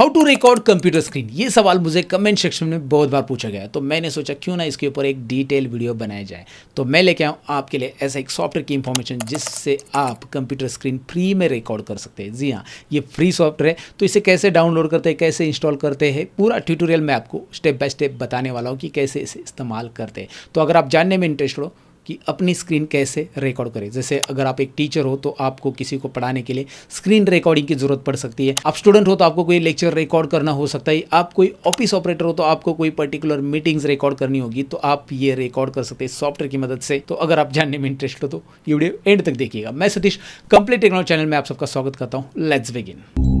How to record computer screen ये सवाल मुझे कमेंट सेक्शन में बहुत बार पूछा गया तो मैंने सोचा क्यों ना इसके ऊपर एक डिटेल वीडियो बनाया जाए तो मैं लेके आऊँ आपके लिए ऐसा एक सॉफ्टवेयर की इन्फॉर्मेशन जिससे आप कंप्यूटर स्क्रीन फ्री में रिकॉर्ड कर सकते हैं जी हाँ ये फ्री सॉफ्टवेयर है तो इसे कैसे डाउनलोड करते हैं कैसे इंस्टॉल करते हैं पूरा ट्यूटोरियल मैं आपको स्टेप बाय स्टेप बताने वाला हूँ कि कैसे इसे इस्तेमाल करते हैं तो अगर आप जानने में इंटरेस्ट हो कि अपनी स्क्रीन कैसे रिकॉर्ड करें जैसे अगर आप एक टीचर हो तो आपको किसी को पढ़ाने के लिए स्क्रीन रिकॉर्डिंग की ज़रूरत पड़ सकती है आप स्टूडेंट हो तो आपको कोई लेक्चर रिकॉर्ड करना हो सकता है आप कोई ऑफिस ऑपरेटर हो तो आपको कोई पर्टिकुलर मीटिंग्स रिकॉर्ड करनी होगी तो आप ये रिकॉर्ड कर सकते हैं सॉफ्टवेयर की मदद से तो अगर आप जानने में इंटरेस्ट हो तो वीडियो एंड तक देखिएगा मैं सतीश कंप्लीट टेक्नोलॉजी चैनल में आप सबका स्वागत करता हूँ लेट्स बिगिन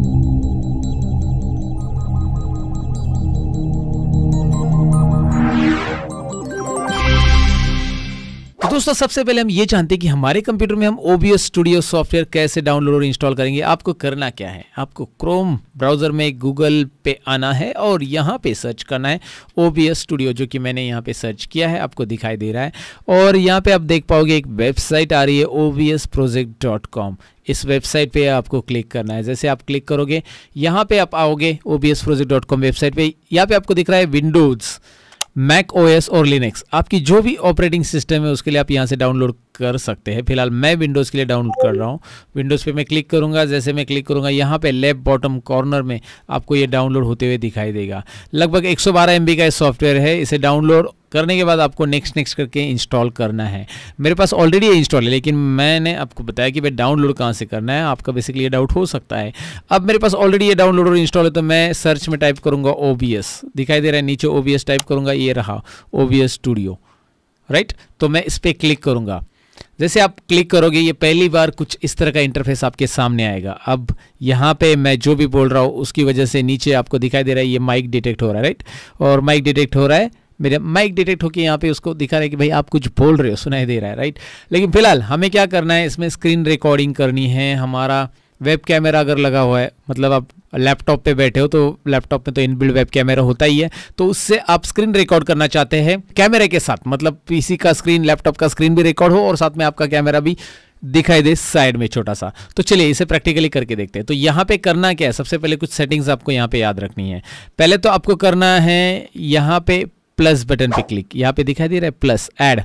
तो दोस्तों सबसे पहले हम ये जानते हैं कि हमारे कंप्यूटर में हम ओबीएस स्टूडियो सॉफ्टवेयर कैसे डाउनलोड और इंस्टॉल करेंगे आपको करना क्या है आपको क्रोम ब्राउजर में गूगल पे आना है और यहाँ पे सर्च करना है ओबीएस स्टूडियो जो कि मैंने यहाँ पे सर्च किया है आपको दिखाई दे रहा है और यहाँ पे आप देख पाओगे एक वेबसाइट आ रही है ओ इस वेबसाइट पे आपको क्लिक करना है जैसे आप क्लिक करोगे यहाँ पे आप आओगे ओ वेबसाइट पे यहाँ पे आपको दिख रहा है विंडोज़ मैक ओएस और लिनक्स आपकी जो भी ऑपरेटिंग सिस्टम है उसके लिए आप यहाँ से डाउनलोड कर सकते हैं फिलहाल मैं विंडोज़ के लिए डाउनलोड कर रहा हूँ विंडोज़ पे मैं क्लिक करूँगा जैसे मैं क्लिक करूँगा यहाँ पे लेफ्ट बॉटम कॉर्नर में आपको ये डाउनलोड होते हुए दिखाई देगा लगभग 112 सौ का ये सॉफ्टवेयर है इसे डाउनलोड करने के बाद आपको नेक्स्ट नेक्स्ट करके इंस्टॉल करना है मेरे पास ऑलरेडी ये इंस्टॉल है लेकिन मैंने आपको बताया कि भाई डाउनलोड कहाँ से करना है आपका बेसिकली ये डाउट हो सकता है अब मेरे पास ऑलरेडी ये डाउनलोड और इंस्टॉल है तो मैं सर्च में टाइप करूँगा ओ दिखाई दे रहा है नीचे ओ टाइप करूँगा ये रहा ओ स्टूडियो राइट तो मैं इस पर क्लिक करूँगा जैसे आप क्लिक करोगे ये पहली बार कुछ इस तरह का इंटरफेस आपके सामने आएगा अब यहाँ पे मैं जो भी बोल रहा हूँ उसकी वजह से नीचे आपको दिखाई दे रहा है ये माइक डिटेक्ट हो रहा है राइट और माइक डिटेक्ट हो रहा है मेरे माइक डिटेक्ट होकर यहाँ पे उसको दिखा रहा है कि भाई आप कुछ बोल रहे हो सुनाई दे रहा है राइट लेकिन फिलहाल हमें क्या करना है इसमें स्क्रीन रिकॉर्डिंग करनी है हमारा वेब कैमरा अगर लगा हुआ है मतलब आप लैपटॉप पे बैठे हो तो लैपटॉप में तो इनबिल्ड वेब कैमरा होता ही है तो उससे आप स्क्रीन रिकॉर्ड करना चाहते हैं कैमरे के साथ मतलब पीसी का स्क्रीन लैपटॉप का स्क्रीन भी रिकॉर्ड हो और साथ में आपका कैमरा भी दिखाई दे साइड में छोटा सा तो चलिए इसे प्रैक्टिकली करके देखते हैं तो यहाँ पे करना क्या है सबसे पहले कुछ सेटिंग्स आपको यहाँ पे याद रखनी है पहले तो आपको करना है यहाँ पे प्लस बटन पे क्लिक यहाँ पे दिखाई दे रहा है प्लस ऐड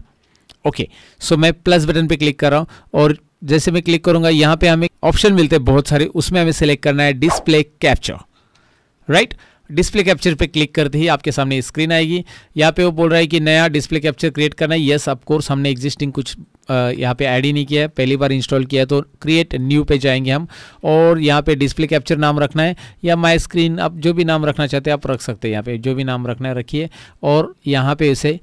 ओके सो मैं प्लस बटन पे क्लिक कर रहा हूँ और जैसे मैं क्लिक करूंगा यहाँ पे हमें ऑप्शन मिलते हैं बहुत सारे उसमें हमें सेलेक्ट करना है display capture right display capture पे क्लिक करते ही आपके सामने स्क्रीन आएगी यहाँ पे वो बोल रहा है कि नया डिस्प्ले कैप्चर क्रिएट करना है यस ऑफकोर्स हमने एग्जिस्टिंग कुछ यहाँ पे ऐड ही नहीं किया है पहली बार इंस्टॉल किया है तो क्रिएट न्यू पे जाएंगे हम और यहाँ पे डिस्प्ले कैप्चर नाम रखना है या माई स्क्रीन आप जो भी नाम रखना चाहते हैं आप रख सकते हैं यहाँ पे जो भी नाम रखना है रखिए और यहाँ पे इसे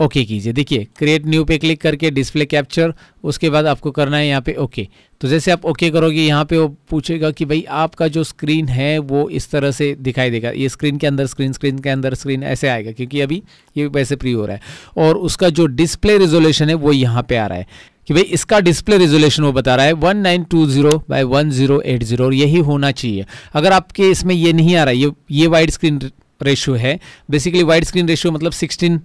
ओके okay कीजिए देखिए क्रिएट न्यू पे क्लिक करके डिस्प्ले कैप्चर उसके बाद आपको करना है यहाँ पे ओके okay. तो जैसे आप ओके okay करोगे यहाँ पे वो पूछेगा कि भाई आपका जो स्क्रीन है वो इस तरह से दिखाई देगा ये स्क्रीन के अंदर स्क्रीन स्क्रीन के अंदर स्क्रीन ऐसे आएगा क्योंकि अभी ये वैसे प्री हो रहा है और उसका जो डिस्प्ले रिजोल्यूशन है वो यहाँ पे आ रहा है कि भाई इसका डिस्प्ले रेजोल्यूशन वो बता रहा है 1920 बाय एट जीरो यही होना चाहिए अगर आपके इसमें ये नहीं आ रहा है ये ये वाइड स्क्रीन रेशियो है बेसिकली वाइड स्क्रीन रेशियो मतलब 16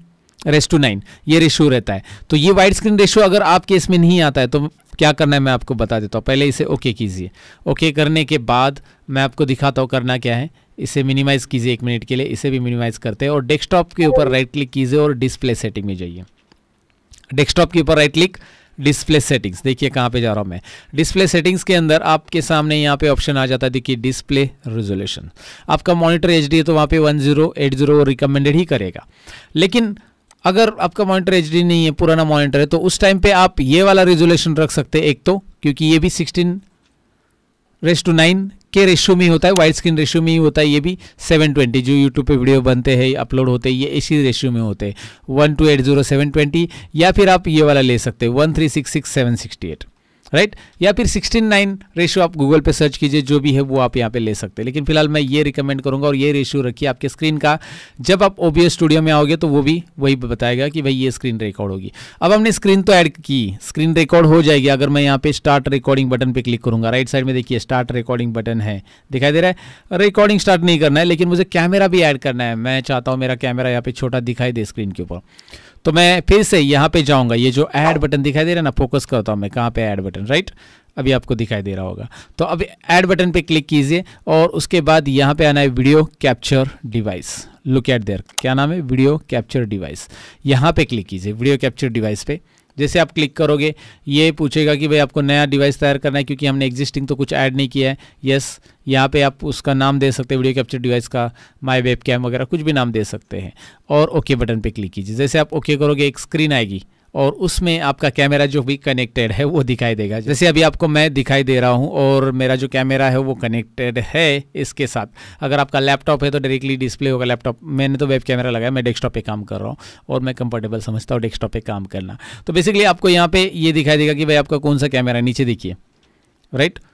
रेस टू नाइन ये रेशो रहता है तो ये वाइड स्क्रीन रेशो अगर आपके इसमें नहीं आता है तो क्या करना है मैं आपको बता देता हूँ पहले इसे ओके कीजिए ओके करने के बाद मैं आपको दिखाता हूँ करना क्या है इसे मिनिमाइज़ कीजिए एक मिनट के लिए इसे भी मिनिमाइज़ करते हैं और डेस्कटॉप के ऊपर राइट क्लिक कीजिए और डिस्प्ले सेटिंग में जाइए डेस्कटॉप के ऊपर राइट क्लिक डिस्प्ले सेटिंग्स देखिए कहाँ पे जा रहा हूँ मैं डिस्प्ले सेटिंग्स के अंदर आपके सामने यहाँ पे ऑप्शन आ जाता है देखिए डिस्प्ले रेजोल्यूशन आपका मॉनिटर एच है तो वहाँ पे 1080 जीरो रिकमेंडेड ही करेगा लेकिन अगर आपका मॉनिटर एच नहीं है पुराना मॉनिटर है तो उस टाइम पे आप ये वाला रेजोल्यूशन रख सकते हैं एक तो क्योंकि ये भी सिक्सटीन रेस टू नाइन के रेशियो में होता है वाइड स्क्रीन रेशियो में ही होता है ये भी 720 जो यूट्यूब पे वीडियो बनते हैं अपलोड होते हैं ये इसी रेशियो में होते हैं one two eight zero seven twenty या फिर आप ये वाला ले सकते हैं one three six six seven sixty eight right right? या फिर 169 नाइन रेशियो आप गूगल पे सर्च कीजिए जो भी है वो आप यहाँ पे ले सकते हैं लेकिन फिलहाल मैं ये रिकमेंड करूँगा और ये रेशियो रखिए आपके स्क्रीन का जब आप ओ स्टूडियो में आओगे तो वो भी वही बताएगा कि भाई ये स्क्रीन रिकॉर्ड होगी अब हमने स्क्रीन तो ऐड की स्क्रीन रिकॉर्ड हो जाएगी अगर मैं यहाँ पे स्टार्ट रिकॉर्डिंग बटन पर क्लिक करूँगा राइट साइड में देखिए स्टार्ट रिकॉर्डिंग बटन है दिखाई दे रहा है रिकॉर्डिंग स्टार्ट नहीं करना है लेकिन मुझे कैमरा भी ऐड करना है मैं चाहता हूँ मेरा कैमरा यहाँ पे छोटा दिखाई दे स्क्रीन के ऊपर तो मैं फिर से यहाँ पर जाऊँगा ये जो एड बटन दिखाई दे रहा है ना फोकस करता हूँ मैं कहाँ पे एड बटन बटन राइट अभी आपको दिखाई दे रहा होगा तो अब ऐड बटन पे क्लिक कीजिए और उसके बाद यहाँ पे आना है video capture device look at there क्या नाम है वीडियो कैप्चर डिवाइस यहाँ पे क्लिक कीजिए वीडियो कैप्चर डिवाइस पे जैसे आप क्लिक करोगे ये पूछेगा कि भाई आपको नया डिवाइस तैयार करना है क्योंकि हमने एग्जिस्टिंग तो कुछ ऐड नहीं किया है यस यहाँ पे आप उसका नाम दे सकते हैं वीडियो कैप्चर डिवाइस का माई वेब कैम वगैरह कुछ भी नाम दे सकते हैं और ओके बटन पे क्लिक कीजिए जैसे आप ओके करोगे एक स्क्रीन आएगी और उसमें आपका कैमरा जो भी कनेक्टेड है वो दिखाई देगा जैसे अभी आपको मैं दिखाई दे रहा हूँ और मेरा जो कैमरा है वो कनेक्टेड है इसके साथ अगर आपका लैपटॉप है तो डायरेक्टली डिस्प्ले होगा लैपटॉप मैंने तो वेब कैमरा लगाया मैं डेस्कटॉप पे काम कर रहा हूँ और मैं कंफर्टेबल समझता हूँ डेस्कटॉप पे काम करना तो बेसिकली आपको यहाँ पे ये दिखाई देगा कि भाई आपका कौन सा कैमरा नीचे देखिए राइट right?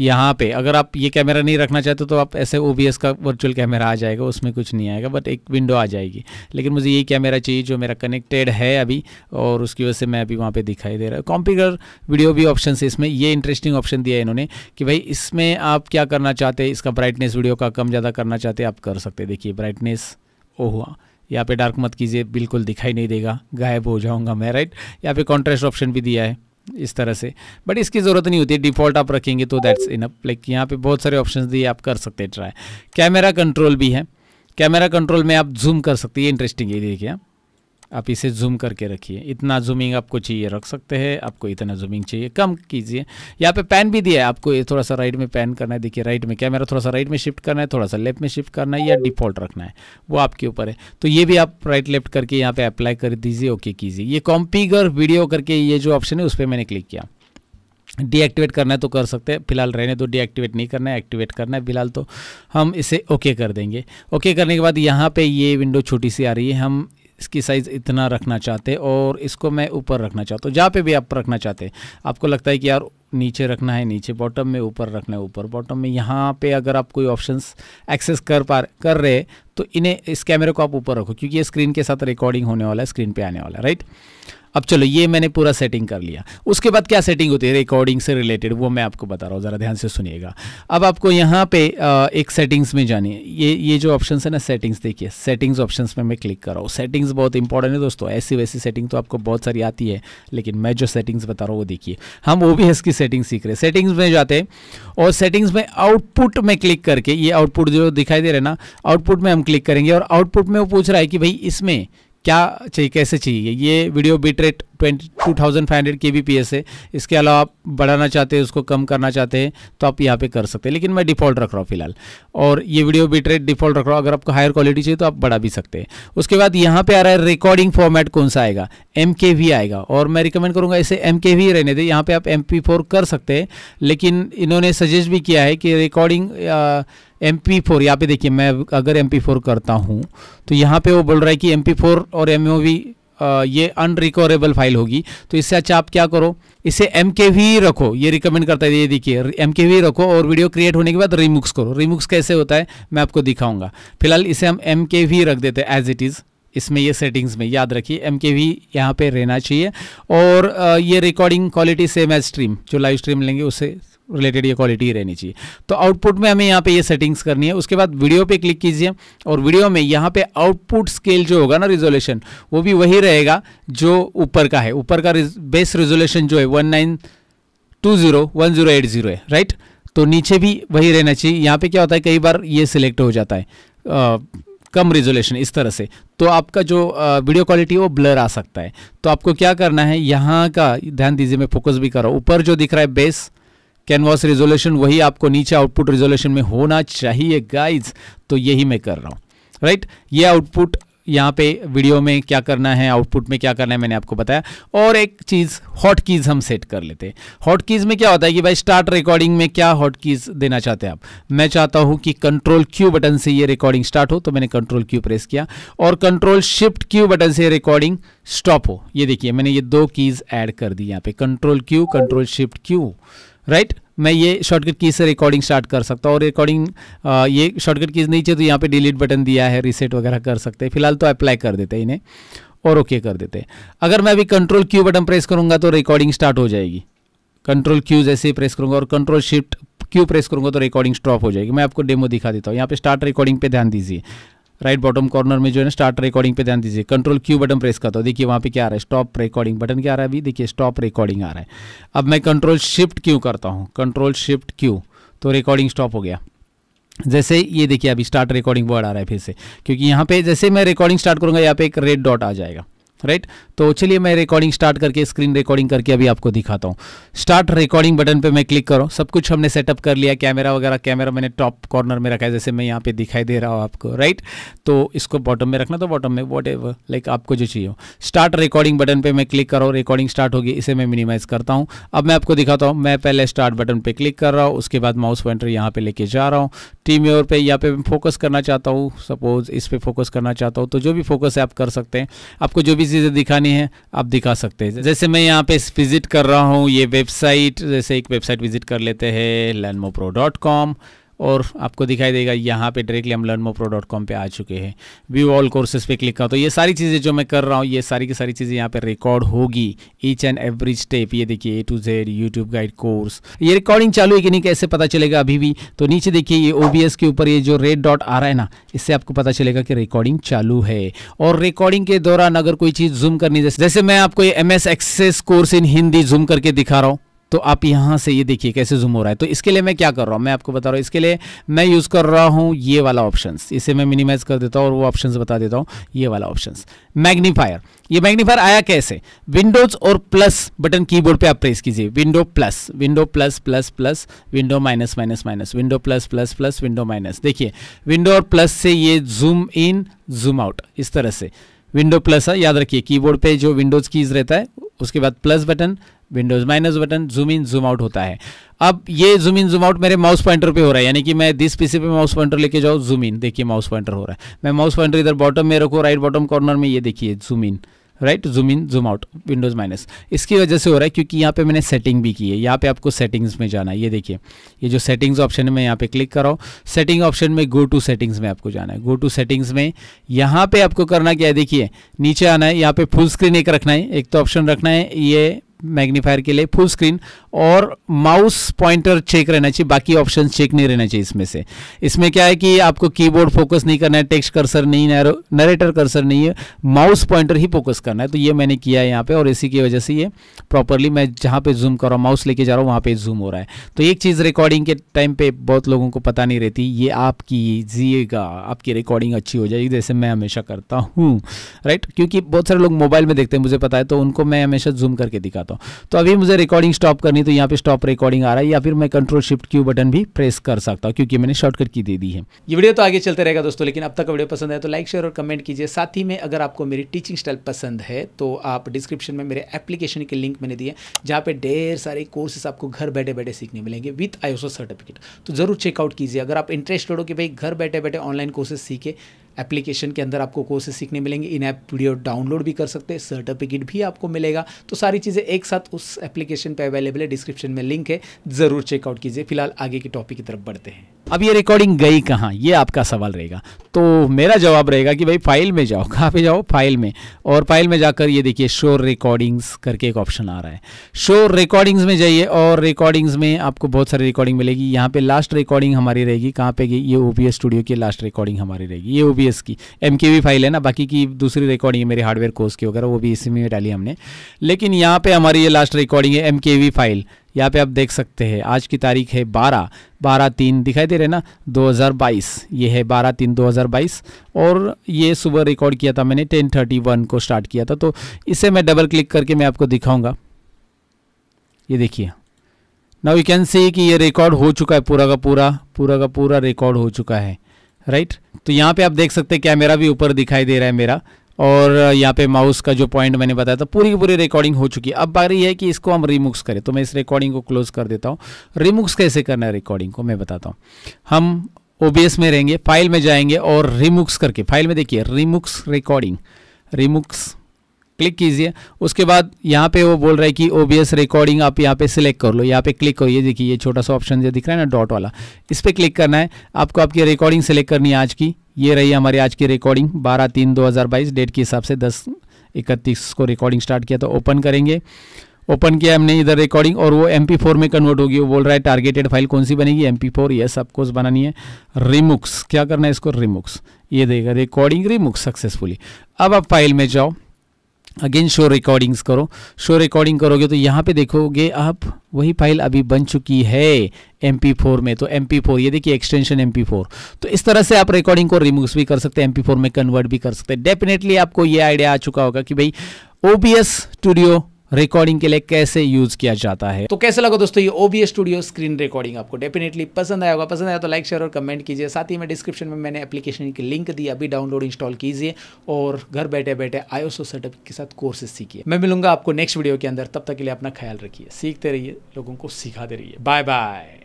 यहाँ पे अगर आप ये कैमरा नहीं रखना चाहते तो आप ऐसे ओ का वर्चुअल कैमरा आ जाएगा उसमें कुछ नहीं आएगा बट एक विंडो आ जाएगी लेकिन मुझे ये कैमरा चाहिए जो मेरा कनेक्टेड है अभी और उसकी वजह से मैं अभी वहाँ पे दिखाई दे रहा हूँ कॉम्पिगर वीडियो भी ऑप्शन है इसमें ये इंटरेस्टिंग ऑप्शन दिया है इन्होंने कि भाई इसमें आप क्या करना चाहते हैं इसका ब्राइटनेस वीडियो का कम ज़्यादा करना चाहते आप कर सकते देखिए ब्राइटनेस ओ हुआ यहाँ पर डार्क मत कीजिए बिल्कुल दिखाई नहीं देगा गायब हो जाऊँगा मैं राइट यहाँ पर कॉन्ट्रेस्ट ऑप्शन भी दिया है इस तरह से बट इसकी ज़रूरत नहीं होती है डिफ़ॉल्ट आप रखेंगे तो दैट्स इन लाइक यहाँ पे बहुत सारे ऑप्शन दिए आप कर सकते हैं ट्राई कैमरा कंट्रोल भी है कैमरा कंट्रोल में आप जूम कर सकते हैं ये इंटरेस्टिंग ये देखिए आप इसे जूम करके रखिए इतना जूमिंग आपको चाहिए रख सकते हैं आपको इतना जूमिंग चाहिए कम कीजिए यहाँ पे पैन भी दिया है आपको ये थोड़ा सा राइट में पैन करना है देखिए राइट में कैमरा थोड़ा सा राइट में शिफ्ट करना है थोड़ा सा लेफ्ट में शिफ्ट करना है या डिफॉल्ट रखना है वो आपके ऊपर है तो ये भी आप राइट लेफ्ट करके यहाँ पर अप्लाई कर दीजिए ओके कीजिए ये कॉम्पीगर वीडियो करके ये जो ऑप्शन है उस पर मैंने क्लिक किया डीएक्टिवेट करना है तो कर सकते हैं फिलहाल रहने तो डीएक्टिवेट नहीं करना है एक्टिवेट करना है फिलहाल तो हम इसे ओके कर देंगे ओके करने के बाद यहाँ पे ये विंडो छोटी सी आ रही है हम इसकी साइज़ इतना रखना चाहते और इसको मैं ऊपर रखना चाहता हूँ तो जहाँ पे भी आप रखना चाहते हैं आपको लगता है कि यार नीचे रखना है नीचे बॉटम में ऊपर रखना है ऊपर बॉटम में यहाँ पे अगर आप कोई ऑप्शंस एक्सेस कर पा कर रहे तो इन्हें इस कैमरे को आप ऊपर रखो क्योंकि ये स्क्रीन के साथ रिकॉर्डिंग होने वाला है स्क्रीन पर आने वाला है राइट अब चलो ये मैंने पूरा सेटिंग कर लिया उसके बाद क्या सेटिंग होती है रिकॉर्डिंग से रिलेटेड वो मैं आपको बता रहा हूँ ज़रा ध्यान से सुनिएगा अब आपको यहाँ पे एक सेटिंग्स में जानी है ये ये जो ऑप्शन है ना सेटिंग्स देखिए सेटिंग्स ऑप्शन में मैं क्लिक कर रहा हूँ सेटिंग्स बहुत इंपॉर्टेंट है दोस्तों ऐसी वैसी सेटिंग तो आपको बहुत सारी आती है लेकिन मैं जो सेटिंग्स बता रहा हूँ वो देखिए हम ओ की सेटिंग सीख रहे हैं सेटिंग्स में जाते हैं और सेटिंग्स में आउटपुट में क्लिक करके ये आउटपुट जो दिखाई दे रहे ना आउटपुट में हम क्लिक करेंगे और आउटपुट में वो पूछ रहा है कि भाई इसमें क्या चाहिए कैसे चाहिए ये video bit rate twenty two thousand five hundred K B P S है इसके अलावा आप बढ़ाना चाहते हैं उसको कम करना चाहते हैं तो आप यहाँ पे कर सकते हैं लेकिन मैं डिफ़ॉल्ट रख रहा हूँ फिलहाल और ये वीडियो बिट रेट डिफ़ॉल्ट रख रहा हूँ अगर आपको हायर क्वालिटी चाहिए तो आप बढ़ा भी सकते हैं उसके बाद यहाँ पे आ रहा है रिकॉर्डिंग फॉर्मेट कौन सा आएगा एम के आएगा और मैं रिकमेंड करूँगा इसे एम के रहने दें यहाँ पर आप एम पी फोर कर सकते हैं लेकिन इन्होंने सजेस्ट भी किया है कि रिकॉर्डिंग एम पी फोर यहाँ पे देखिए मैं अगर एम पी फोर करता हूँ तो यहाँ पे वो बोल रहा है कि एम पी फोर और एम ओ वी ये अनरिकवरेबल फाइल होगी तो इससे अच्छा आप क्या करो इसे एम के वी रखो ये रिकमेंड करता है ये देखिए एम के वी रखो और वीडियो क्रिएट होने के बाद रिमुक्स करो रिमुक्स कैसे होता है मैं आपको दिखाऊंगा फिलहाल इसे हम एम के वी रख देते हैं एज इट इज़ इसमें ये सेटिंग्स में याद रखिए एम के वी यहाँ पर रहना चाहिए और ये recording quality same as stream जो लाइव स्ट्रीम लेंगे उसे रिलेटेड ये क्वालिटी रहनी चाहिए तो आउटपुट में हमें यहाँ पे ये सेटिंग्स करनी है उसके बाद वीडियो पे क्लिक कीजिए और वीडियो में यहाँ पे आउटपुट स्केल जो होगा ना रिजोल्यूशन वो भी वही रहेगा जो ऊपर का है ऊपर का बेस रिजोल्यूशन जो है one nine two zero one zero eight zero है राइट तो नीचे भी वही रहना चाहिए यहाँ पे क्या होता है कई बार ये सिलेक्ट हो जाता है आ, कम रिजोल्यूशन इस तरह से तो आपका जो वीडियो क्वालिटी वो ब्लर आ सकता है तो आपको क्या करना है यहाँ का ध्यान दीजिए मैं फोकस भी कर रहा हूँ ऊपर जो दिख रहा है बेस कैनवास रिजोल्यूशन वही आपको नीचे आउटपुट रिजोल्यूशन में होना चाहिए गाइज तो यही मैं कर रहा हूँ राइट ये आउटपुट यहाँ पे वीडियो में क्या करना है आउटपुट में क्या करना है मैंने आपको बताया और एक चीज़ हॉट कीज़ हम सेट कर लेते हैं हॉट कीज़ में क्या होता है कि भाई स्टार्ट रिकॉर्डिंग में क्या हॉट कीज़ देना चाहते हैं आप मैं चाहता हूँ कि कंट्रोल क्यू बटन से ये रिकॉर्डिंग स्टार्ट हो तो मैंने कंट्रोल क्यू प्रेस किया और कंट्रोल शिफ्ट क्यू बटन से रिकॉर्डिंग स्टॉप हो ये देखिए मैंने ये दो कीज़ ऐड कर दी यहाँ पे control Q control shift Q right right? मैं ये शॉर्टकट कीज से रिकॉर्डिंग स्टार्ट कर सकता हूँ और रिकॉर्डिंग ये शॉर्टकट कीज नहीं चाहिए तो यहाँ पे डिलीट बटन दिया है रीसेट वगैरह कर सकते हैं फिलहाल तो अप्लाई कर देते हैं इन्हें और ओके okay कर देते हैं अगर मैं अभी कंट्रोल क्यू बटन प्रेस करूँगा तो रिकॉर्डिंग स्टार्ट हो जाएगी कंट्रोल क्यू जैसे ही प्रेस करूँगा और कंट्रोल शिफ्ट क्यू प्रेस करूंगा तो रिकॉर्डिंग स्टॉप हो जाएगी मैं आपको डेमो दिखा देता हूँ यहाँ पे स्टार्ट रिकॉर्डिंग पे ध्यान दीजिए राइट बॉटम कॉर्नर में जो है स्टार्ट रिकॉर्डिंग पे ध्यान दीजिए कंट्रोल क्यू बटन प्रेस करता हूँ देखिए वहाँ पे क्या आ रहा है स्टॉप रिकॉर्डिंग बटन क्या आ रहा है अभी देखिए स्टॉप रिकॉर्डिंग आ रहा है अब मैं कंट्रोल शिफ्ट क्यू करता हूँ कंट्रोल शिफ्ट क्यू तो रिकॉर्डिंग स्टॉप हो गया जैसे ये देखिए अभी स्टार्ट रिकॉर्डिंग वर्ड आ रहा है फिर से क्योंकि यहाँ पे जैसे मैं रिकॉर्डिंग स्टार्ट करूँगा यहाँ पे एक रेड डॉट आ जाएगा राइट तो चलिए मैं रिकॉर्डिंग स्टार्ट करके स्क्रीन रिकॉर्डिंग करके अभी आपको दिखाता हूँ स्टार्ट रिकॉर्डिंग बटन पे मैं क्लिक करूँ सब कुछ हमने सेटअप कर लिया कैमरा वगैरह कैमरा मैंने टॉप कॉर्नर में रखा है जैसे मैं यहाँ पे दिखाई दे रहा हूँ आपको राइट तो इसको बॉटम में रखना तो बॉटम में वॉट एवर लाइक आपको जो चाहिए हो स्टार्ट रिकॉर्डिंग बटन पर मैं क्लिक करूँ रिकॉर्डिंग स्टार्ट होगी इसे मैं मिनिमाइज करता हूँ अब मैं आपको दिखाता हूँ मैं पहले स्टार्ट बटन पर क्लिक कर रहा हूँ उसके बाद माउस पॉइंटर यहाँ पर लेके जा रहा हूँ टीम ओर पर यहाँ पर फोकस करना चाहता हूँ सपोज इस पर फोकस करना चाहता हूँ तो जो भी फोकस है आप कर सकते हैं आपको जो भी भी चीज़ें दिखानी है आप दिखा सकते हैं जैसे मैं यहाँ पे विजिट कर रहा हूँ ये वेबसाइट जैसे एक वेबसाइट विजिट कर लेते हैं लर्न डॉट कॉम और आपको दिखाई देगा यहाँ पे डायरेक्टली हम लर्न मोप्रो डॉट कॉम पर आ चुके हैं व्यू ऑल कोर्सेज पे क्लिक करो तो ये सारी चीज़ें जो मैं कर रहा हूँ ये सारी की सारी चीज़ें यहाँ पे रिकॉर्ड होगी ईच एंड एवरी स्टेप ये देखिए A to Z YouTube guide course ये रिकॉर्डिंग चालू है कि नहीं कैसे पता चलेगा अभी भी तो नीचे देखिए ये ओ के ऊपर ये जो रेड डॉट आ रहा है ना इससे आपको पता चलेगा कि रिकॉर्डिंग चालू है और रिकॉर्डिंग के दौरान अगर कोई चीज़ जूम करनी जैसे मैं आपको ये M access course in Hindi zoom करके दिखा रहा हूँ तो आप यहां से ये देखिए कैसे जूम हो रहा है तो इसके लिए मैं क्या कर रहा हूं मैं आपको बता रहा हूं इसके लिए मैं यूज़ कर रहा हूं ये वाला ऑप्शन इसे मैं मिनिमाइज कर देता हूँ और वो ऑप्शन बता देता हूँ ये वाला ऑप्शन मैग्नीफायर ये मैग्नीफायर आया कैसे विंडोज और प्लस बटन कीबोर्ड पे आप प्रेस कीजिए window plus window plus plus plus window minus minus minus window plus plus plus window minus देखिए विंडो और प्लस से ये जूम इन जूम आउट इस तरह से विंडो प्लस है याद रखिए कीबोर्ड पे जो विंडोज कीज रहता है उसके बाद plus button Windows minus button zoom in zoom out होता है अब ये जूम इन जूम आउट मेरे माउस पॉइंटर पे हो रहा है यानी कि मैं दिस पीसी पे माउस पॉइंटर लेके जाऊँ जूम इन देखिए माउस पॉइंटर हो रहा है मैं माउस पॉइंटर इधर बॉटम में रखो राइट बॉटम कॉर्नर में ये देखिए zoom in right zoom in zoom out Windows minus इसकी वजह से हो रहा है क्योंकि यहाँ पे मैंने सेटिंग भी की है यहाँ पे आपको सेटिंग्स में जाना है ये देखिए ये जो सेटिंग्स ऑप्शन है मैं यहाँ पे क्लिक कर रहा हूँ सेटिंग ऑप्शन में गो टू सेटिंग्स में आपको जाना है गो टू सेटिंग्स में यहाँ पे आपको करना क्या है देखिए नीचे आना है यहाँ पे फुल स्क्रीन एक रखना है एक तो ऑप्शन रखना है ये मैग्नीफायर के लिए फुल स्क्रीन और माउस पॉइंटर चेक रहना चाहिए बाकी ऑप्शन चेक नहीं रहना चाहिए इसमें से इसमें क्या है कि आपको कीबोर्ड फोकस नहीं करना है टेक्स्ट कर्सर नहीं नरेटर कर्सर नहीं है माउस पॉइंटर ही फोकस करना है तो ये मैंने किया है यहाँ पे और इसी की वजह से ये प्रॉपरली मैं जहाँ पे जूम कर रहा हूँ माउस लेके जा रहा हूँ वहाँ पे जूम हो रहा है तो एक चीज़ रिकॉर्डिंग के टाइम पे बहुत लोगों को पता नहीं रहती ये आपकी जिएगा आपकी रिकॉर्डिंग अच्छी हो जाएगी जैसे मैं हमेशा करता हूँ राइट क्योंकि बहुत सारे लोग मोबाइल में देखते हैं मुझे पता है तो उनको मैं हमेशा जूम करके दिखाता हूँ हूँ तो अभी मुझे रिकॉर्डिंग स्टॉप करनी तो यहाँ पे स्टॉप रिकॉर्डिंग आ रहा है या फिर मैं कंट्रोल शिफ्ट क्यू बटन भी प्रेस कर सकता हूँ क्योंकि मैंने शॉर्टकट की दे दी है ये वीडियो तो आगे चलते रहेगा दोस्तों लेकिन अब तक वीडियो पसंद है तो लाइक शेयर और कमेंट कीजिए साथ ही में अगर आपको मेरी टीचिंग स्टाइल पसंद है तो आप डिस्क्रिप्शन में मेरे एप्लीकेशन के लिंक मैंने दिए जहाँ पर ढेर सारे कोर्सेस आपको घर बैठे बैठे सीखने मिलेंगे विथ आईओसो सर्टिफिकेट तो जरूर चेकआउट कीजिए अगर आप इंटरेस्टेड हो कि भाई घर बैठे बैठे ऑनलाइन कोर्सेस सीखे एप्लीकेशन के अंदर आपको कोर्सेज सीखने मिलेंगे इन ऐप वीडियो डाउनलोड भी कर सकते हैं सर्टिफिकेट भी आपको मिलेगा तो सारी चीज़ें एक साथ उस एप्लीकेशन पर अवेलेबल है डिस्क्रिप्शन में लिंक है ज़रूर चेकआउट कीजिए फिलहाल आगे की टॉपिक की तरफ बढ़ते हैं अब ये रिकॉर्डिंग गई कहाँ ये आपका सवाल रहेगा तो मेरा जवाब रहेगा कि भाई फाइल में जाओ कहाँ पे जाओ फाइल में और फाइल में जाकर ये देखिए शोर रिकॉर्डिंग्स करके एक ऑप्शन आ रहा है शोर रिकॉर्डिंग्स में जाइए और रिकॉर्डिंग्स में आपको बहुत सारी रिकॉर्डिंग मिलेगी यहाँ पे लास्ट रिकॉर्डिंग हमारी रहेगी कहाँ पे गई ये ओ स्टूडियो की लास्ट रिकॉर्डिंग हमारी रहेगी ये ओ एमकेवीएस की एमकेवी फाइल है ना बाकी की दूसरी रिकॉर्डिंग है मेरे हार्डवेयर कोर्स की वगैरह वो भी इसी में डाली हमने लेकिन यहाँ पे हमारी ये लास्ट रिकॉर्डिंग है एमकेवी फाइल यहाँ पे आप देख सकते हैं आज की तारीख है बारह बारह तीन दिखाई दे रहे ना 2022 ये है बारह तीन 2022 और ये सुबह रिकॉर्ड किया था मैंने 10:31 को स्टार्ट किया था तो इसे मैं डबल क्लिक करके मैं आपको दिखाऊंगा ये देखिए नाउ यू कैन सी कि ये रिकॉर्ड हो चुका है पूरा का पूरा पूरा का पूरा रिकॉर्ड हो चुका है राइट तो यहाँ पे आप देख सकते हैं कैमरा भी ऊपर दिखाई दे रहा है मेरा और यहाँ पे माउस का जो पॉइंट मैंने बताया था पूरी की पूरी रिकॉर्डिंग हो चुकी है अब बारी है कि इसको हम रिमूक्स करें तो मैं इस रिकॉर्डिंग को क्लोज कर देता हूँ रिमूक्स कैसे करना है रिकॉर्डिंग को मैं बताता हूँ हम ओ में रहेंगे फाइल में जाएंगे और रिमूक्स करके फाइल में देखिए रिमूक्स रिकॉर्डिंग रिमूक्स क्लिक कीजिए उसके बाद यहाँ पे वो बोल रहा है कि ओ रिकॉर्डिंग आप यहाँ पे सिलेक्ट कर लो यहाँ पे क्लिक करो ये देखिए ये छोटा सा ऑप्शन जो दिख रहा है ना डॉट वाला इस पर क्लिक करना है आपको आपकी रिकॉर्डिंग सेलेक्ट करनी है आज की ये रही हमारी आज की रिकॉर्डिंग बारह तीन दो हज़ार बाईस डेट के हिसाब से दस इकतीस को रिकॉर्डिंग स्टार्ट किया तो ओपन करेंगे ओपन किया हमने इधर रिकॉर्डिंग और वो एम फोर में कन्वर्ट होगी वो बोल रहा है टारगेटेड फाइल कौन सी बनेगी एम पी फोर यस आपको बनानी है रिमुक्स क्या करना है इसको रिमुक्स ये देगा रिकॉर्डिंग रिमुक्स सक्सेसफुली अब आप फाइल में जाओ अगेन शो रिकॉर्डिंग्स करो शो रिकॉर्डिंग करोगे तो यहाँ पे देखोगे आप वही फाइल अभी बन चुकी है एम पी फोर में तो एम पी फोर ये देखिए एक्सटेंशन एम पी फोर तो इस तरह से आप रिकॉर्डिंग को रिमूव भी कर सकते हैं एम पी फोर में कन्वर्ट भी कर सकते हैं डेफिनेटली आपको ये आइडिया आ चुका होगा कि भाई O B S studio recording के लिए कैसे यूज किया जाता है तो कैसे लगा दोस्तों ये ओबीएस स्टूडियो स्क्रीन रिकॉर्डिंग आपको डेफिनेटली पसंद आया होगा पसंद आया तो लाइक शेयर और कमेंट कीजिए साथ ही में डिस्क्रिप्शन में मैंने एप्लीकेशन की लिंक दी अभी डाउनलोड इंस्टॉल कीजिए और घर बैठे बैठे आयोसो सेटअप के साथ कोर्सेस सीखिए मैं मिलूंगा आपको नेक्स्ट वीडियो के अंदर तब तक के लिए अपना ख्याल रखिए सीखते रहिए लोगों को सिखाते रहिए बाय बाय